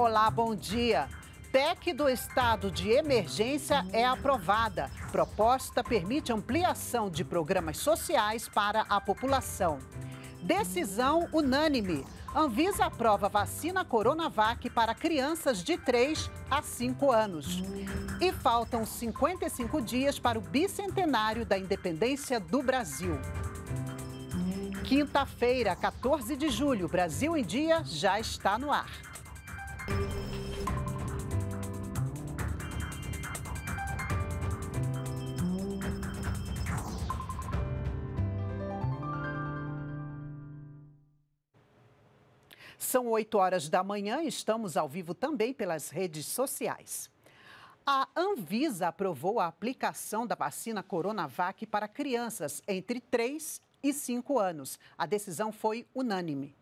Olá, bom dia. PEC do estado de emergência é aprovada. Proposta permite ampliação de programas sociais para a população. Decisão unânime. Anvisa aprova vacina Coronavac para crianças de 3 a 5 anos. E faltam 55 dias para o bicentenário da independência do Brasil. Quinta-feira, 14 de julho, Brasil em Dia já está no ar. São 8 horas da manhã e estamos ao vivo também pelas redes sociais. A Anvisa aprovou a aplicação da vacina Coronavac para crianças entre 3 e 5 anos. A decisão foi unânime.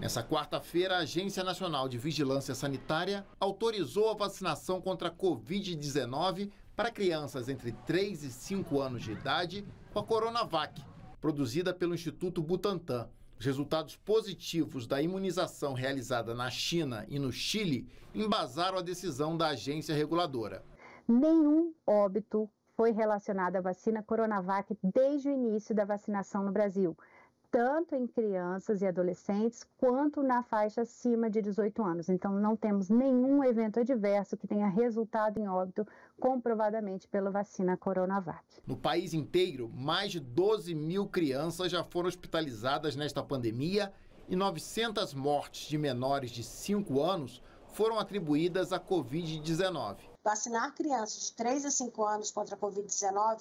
Nessa quarta-feira, a Agência Nacional de Vigilância Sanitária autorizou a vacinação contra a Covid-19 para crianças entre 3 e 5 anos de idade com a Coronavac, produzida pelo Instituto Butantan. Os resultados positivos da imunização realizada na China e no Chile embasaram a decisão da agência reguladora. Nenhum óbito foi relacionado à vacina Coronavac desde o início da vacinação no Brasil tanto em crianças e adolescentes quanto na faixa acima de 18 anos. Então, não temos nenhum evento adverso que tenha resultado em óbito comprovadamente pela vacina Coronavac. No país inteiro, mais de 12 mil crianças já foram hospitalizadas nesta pandemia e 900 mortes de menores de 5 anos foram atribuídas à Covid-19. Vacinar crianças de 3 a 5 anos contra a Covid-19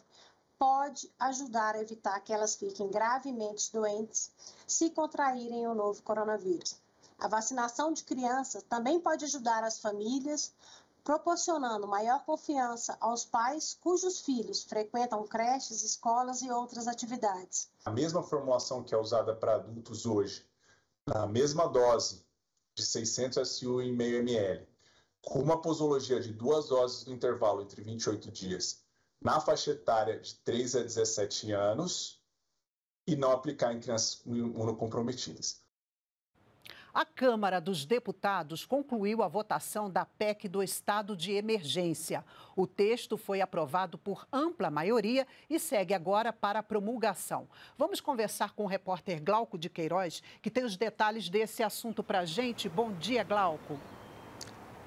pode ajudar a evitar que elas fiquem gravemente doentes se contraírem o novo coronavírus. A vacinação de crianças também pode ajudar as famílias, proporcionando maior confiança aos pais cujos filhos frequentam creches, escolas e outras atividades. A mesma formulação que é usada para adultos hoje, na mesma dose de 600 SU em meio ml, com uma posologia de duas doses no intervalo entre 28 dias na faixa etária de 3 a 17 anos e não aplicar em crianças imunocomprometidas. A Câmara dos Deputados concluiu a votação da PEC do estado de emergência. O texto foi aprovado por ampla maioria e segue agora para a promulgação. Vamos conversar com o repórter Glauco de Queiroz, que tem os detalhes desse assunto para a gente. Bom dia, Glauco.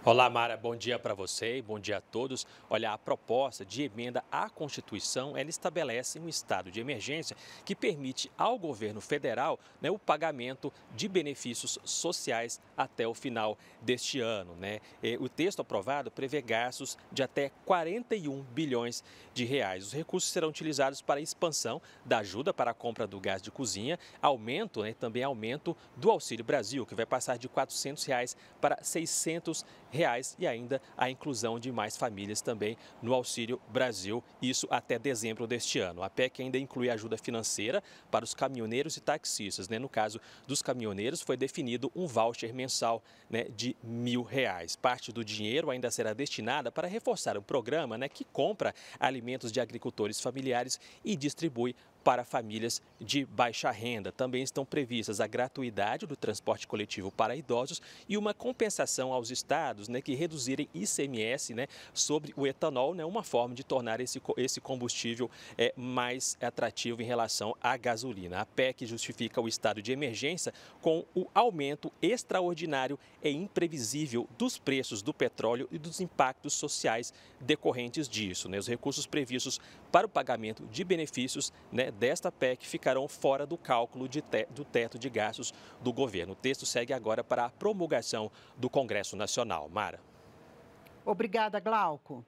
Olá, Mara. Bom dia para você e bom dia a todos. Olha, a proposta de emenda à Constituição, ela estabelece um estado de emergência que permite ao governo federal né, o pagamento de benefícios sociais até o final deste ano. Né? O texto aprovado prevê gastos de até 41 bilhões de reais. Os recursos serão utilizados para a expansão da ajuda para a compra do gás de cozinha, aumento, né, também aumento do Auxílio Brasil, que vai passar de R$ 400 reais para R$ 600 reais e ainda a inclusão de mais famílias também no Auxílio Brasil, isso até dezembro deste ano. A PEC ainda inclui ajuda financeira para os caminhoneiros e taxistas. Né? No caso dos caminhoneiros, foi definido um voucher mensal né, de mil reais. Parte do dinheiro ainda será destinada para reforçar um programa né, que compra alimentos de agricultores familiares e distribui para famílias de baixa renda. Também estão previstas a gratuidade do transporte coletivo para idosos e uma compensação aos estados né, que reduzirem ICMS né, sobre o etanol, né, uma forma de tornar esse, esse combustível é, mais atrativo em relação à gasolina. A PEC justifica o estado de emergência com o aumento extraordinário e imprevisível dos preços do petróleo e dos impactos sociais decorrentes disso. Né? Os recursos previstos para o pagamento de benefícios né, desta PEC ficarão fora do cálculo te, do teto de gastos do governo. O texto segue agora para a promulgação do Congresso Nacional. Mara. Obrigada, Glauco.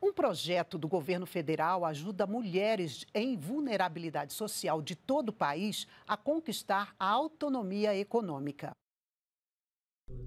Um projeto do governo federal ajuda mulheres em vulnerabilidade social de todo o país a conquistar a autonomia econômica.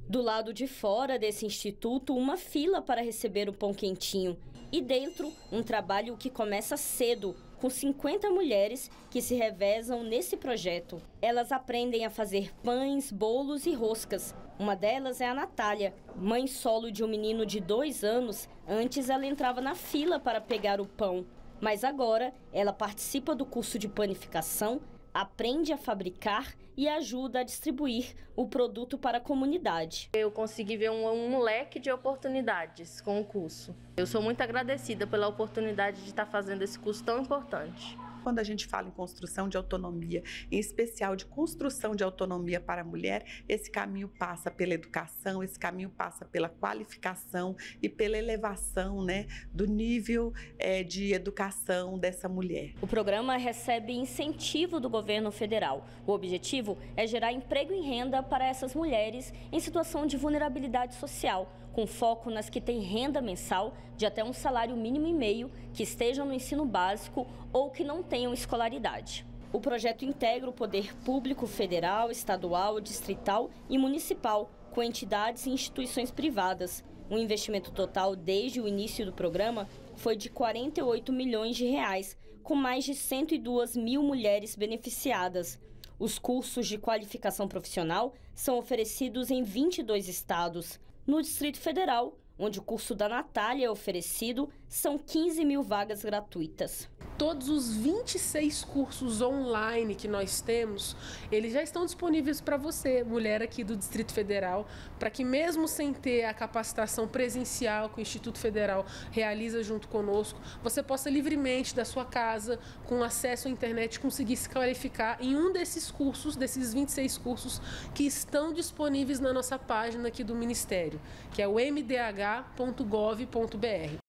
Do lado de fora desse instituto, uma fila para receber o pão quentinho. E dentro, um trabalho que começa cedo, com 50 mulheres que se revezam nesse projeto. Elas aprendem a fazer pães, bolos e roscas. Uma delas é a Natália, mãe solo de um menino de dois anos. Antes ela entrava na fila para pegar o pão. Mas agora ela participa do curso de panificação aprende a fabricar e ajuda a distribuir o produto para a comunidade. Eu consegui ver um, um leque de oportunidades com o curso. Eu sou muito agradecida pela oportunidade de estar fazendo esse curso tão importante quando a gente fala em construção de autonomia, em especial de construção de autonomia para a mulher, esse caminho passa pela educação, esse caminho passa pela qualificação e pela elevação né, do nível é, de educação dessa mulher. O programa recebe incentivo do governo federal. O objetivo é gerar emprego e renda para essas mulheres em situação de vulnerabilidade social com foco nas que têm renda mensal de até um salário mínimo e meio, que estejam no ensino básico ou que não tenham escolaridade. O projeto integra o poder público federal, estadual, distrital e municipal, com entidades e instituições privadas. O investimento total desde o início do programa foi de 48 milhões de reais, com mais de 102 mil mulheres beneficiadas. Os cursos de qualificação profissional são oferecidos em 22 estados no Distrito Federal, onde o curso da Natália é oferecido são 15 mil vagas gratuitas. Todos os 26 cursos online que nós temos, eles já estão disponíveis para você, mulher aqui do Distrito Federal, para que mesmo sem ter a capacitação presencial que o Instituto Federal realiza junto conosco, você possa livremente da sua casa, com acesso à internet, conseguir se qualificar em um desses cursos, desses 26 cursos que estão disponíveis na nossa página aqui do Ministério, que é o mdh.gov.br.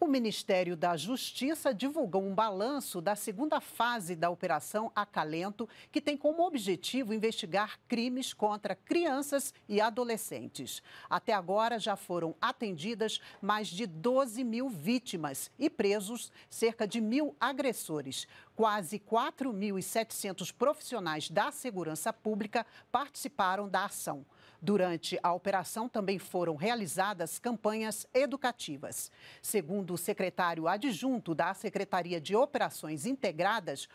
O Ministério da Justiça divulgou um balanço da segunda fase da Operação Acalento, que tem como objetivo investigar crimes contra crianças e adolescentes. Até agora já foram atendidas mais de 12 mil vítimas e presos cerca de mil agressores. Quase 4.700 profissionais da segurança pública participaram da ação. Durante a operação também foram realizadas campanhas educativas. Segundo o secretário adjunto da Secretaria de Operações Integradas,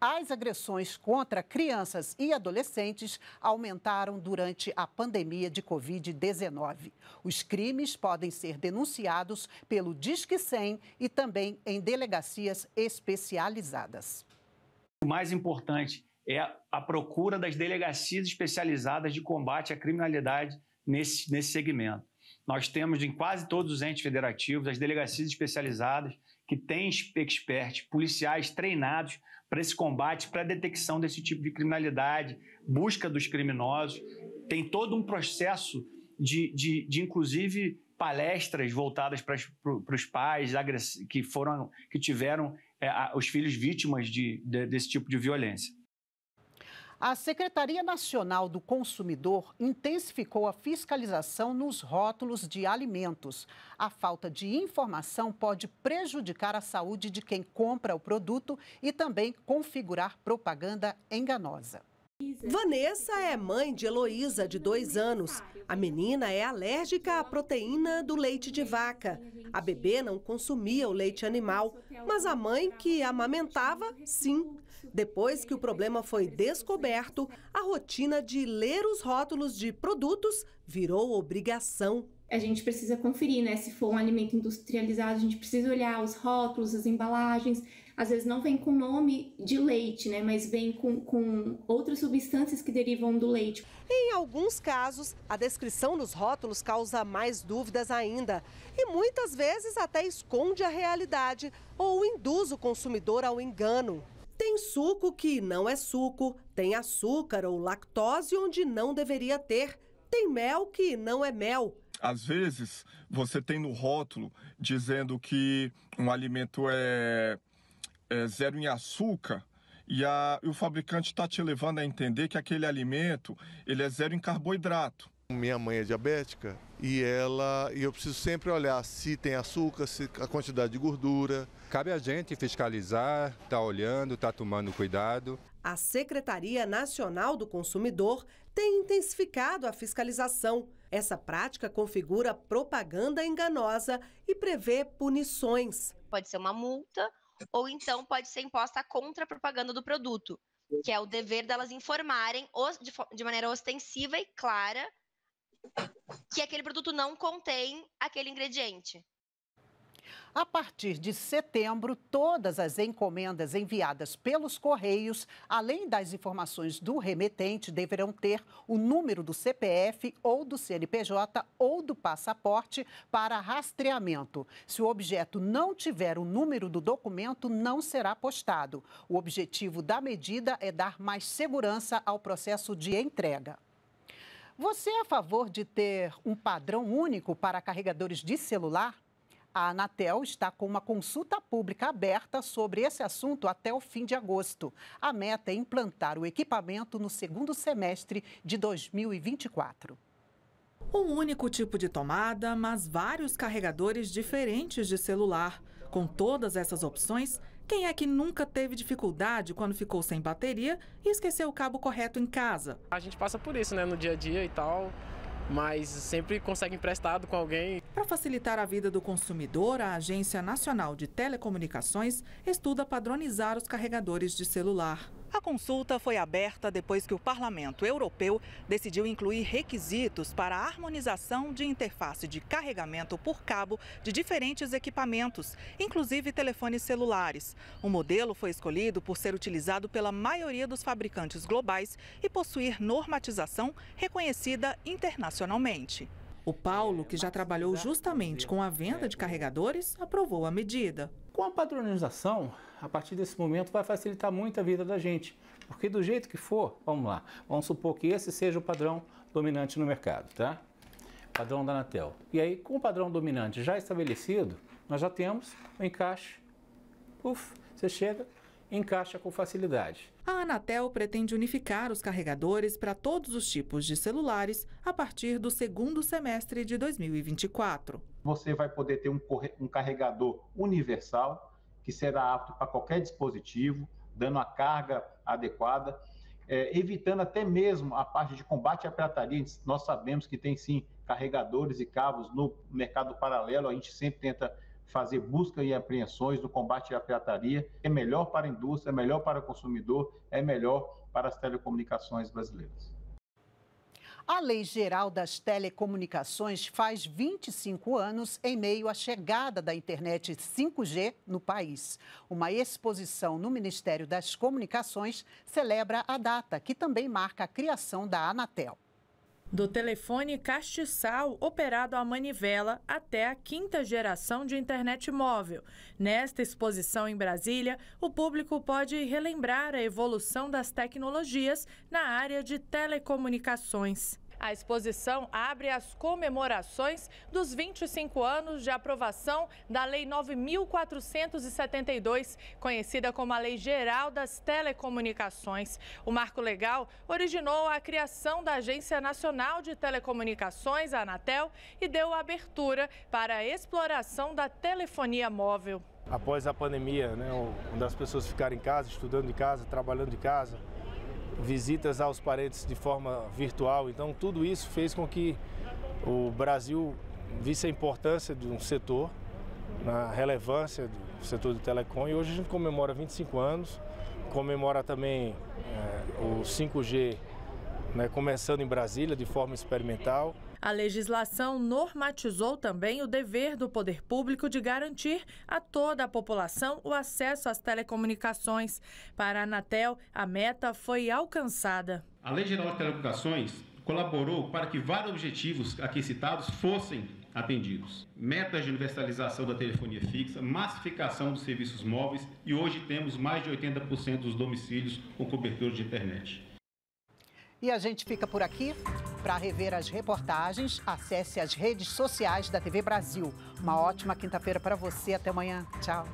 as agressões contra crianças e adolescentes aumentaram durante a pandemia de Covid-19. Os crimes podem ser denunciados pelo Disque 100 e também em delegacias especializadas. O mais importante é a procura das delegacias especializadas de combate à criminalidade nesse, nesse segmento. Nós temos em quase todos os entes federativos as delegacias especializadas que têm experts, policiais treinados para esse combate, para a detecção desse tipo de criminalidade, busca dos criminosos. Tem todo um processo de, de, de inclusive, palestras voltadas para, para os pais que foram que tiveram é, os filhos vítimas de, de, desse tipo de violência. A Secretaria Nacional do Consumidor intensificou a fiscalização nos rótulos de alimentos. A falta de informação pode prejudicar a saúde de quem compra o produto e também configurar propaganda enganosa. Vanessa é mãe de Heloísa, de dois anos. A menina é alérgica à proteína do leite de vaca. A bebê não consumia o leite animal, mas a mãe, que amamentava, sim depois que o problema foi descoberto, a rotina de ler os rótulos de produtos virou obrigação. A gente precisa conferir, né? Se for um alimento industrializado, a gente precisa olhar os rótulos, as embalagens. Às vezes não vem com o nome de leite, né? Mas vem com, com outras substâncias que derivam do leite. Em alguns casos, a descrição nos rótulos causa mais dúvidas ainda. E muitas vezes até esconde a realidade ou induz o consumidor ao engano. Tem suco que não é suco, tem açúcar ou lactose onde não deveria ter, tem mel que não é mel. Às vezes, você tem no rótulo dizendo que um alimento é, é zero em açúcar, e, a, e, o fabricante está te levando a entender que aquele alimento ele é zero em carboidrato. Minha mãe é diabética e ela e eu preciso sempre olhar se tem açúcar, se a quantidade de gordura. Cabe a gente fiscalizar, tá olhando, tá tomando cuidado. A Secretaria Nacional do Consumidor tem intensificado a fiscalização. Essa prática configura propaganda enganosa e prevê punições. Pode ser uma multa ou então pode ser imposta a contra-propaganda do produto, que é o dever delas informarem de maneira ostensiva e clara que aquele produto não contém aquele ingrediente. A partir de setembro, todas as encomendas enviadas pelos Correios, além das informações do remetente, deverão ter o número do CPF ou do CNPJ ou do passaporte para rastreamento. Se o objeto não tiver o número do documento, não será postado. O objetivo da medida é dar mais segurança ao processo de entrega. Você é a favor de ter um padrão único para carregadores de celular? A Anatel está com uma consulta pública aberta sobre esse assunto até o fim de agosto. A meta é implantar o equipamento no segundo semestre de 2024. Um único tipo de tomada, mas vários carregadores diferentes de celular. Com todas essas opções, quem é que nunca teve dificuldade quando ficou sem bateria e esqueceu o cabo correto em casa? A gente passa por isso, né, no dia a dia e tal, mas sempre consegue emprestado com alguém. Para facilitar a vida do consumidor, a Agência Nacional de Telecomunicações estuda padronizar os carregadores de celular consulta foi aberta depois que o Parlamento Europeu decidiu incluir requisitos para a harmonização de interface de carregamento por cabo de diferentes equipamentos, inclusive telefones celulares. O modelo foi escolhido por ser utilizado pela maioria dos fabricantes globais e possuir normatização reconhecida internacionalmente. O Paulo, que já trabalhou justamente com a venda de carregadores, aprovou a medida. Com a padronização, a partir desse momento vai facilitar muito a vida da gente, porque do jeito que for, vamos lá, vamos supor que esse seja o padrão dominante no mercado, tá? Padrão da Anatel. E aí, com o padrão dominante já estabelecido, nós já temos o encaixe. Uf, você chega, encaixa com facilidade. A Anatel pretende unificar os carregadores para todos os tipos de celulares a partir do segundo semestre de 2024. Você vai poder ter um, carregador universal, que será apto para qualquer dispositivo, dando a carga adequada, é, evitando até mesmo a parte de combate à pirataria. Nós sabemos que tem sim carregadores e cabos no mercado paralelo, a gente sempre tenta fazer busca e apreensões no combate à pirataria, é melhor para a indústria, é melhor para o consumidor, é melhor para as telecomunicações brasileiras. A Lei Geral das Telecomunicações faz 25 anos em meio à chegada da internet 5G no país. Uma exposição no Ministério das Comunicações celebra a data, que também marca a criação da Anatel do telefone castiçal operado à manivela até a quinta geração de internet móvel. Nesta exposição em Brasília, o público pode relembrar a evolução das tecnologias na área de telecomunicações. A exposição abre as comemorações dos 25 anos de aprovação da Lei 9.472, conhecida como a Lei Geral das Telecomunicações. O marco legal originou a criação da Agência Nacional de Telecomunicações, a Anatel, e deu abertura para a exploração da telefonia móvel. Após a pandemia, né, onde as pessoas ficaram em casa, estudando de casa, trabalhando de casa, visitas aos parentes de forma virtual. Então, tudo isso fez com que o Brasil visse a importância de um setor, na relevância do setor do telecom. E hoje a gente comemora 25 anos, comemora também é, o 5G né, começando em Brasília de forma experimental. A legislação normatizou também o dever do poder público de garantir a toda a população o acesso às telecomunicações. Para a Anatel, a meta foi alcançada. A Lei Geral de Telecomunicações colaborou para que vários objetivos aqui citados fossem atendidos. Metas de universalização da telefonia fixa, massificação dos serviços móveis e hoje temos mais de 80% dos domicílios com cobertura de internet. E a gente fica por aqui. Para rever as reportagens, acesse as redes sociais da TV Brasil. Uma ótima quinta-feira para você. Até amanhã. Tchau.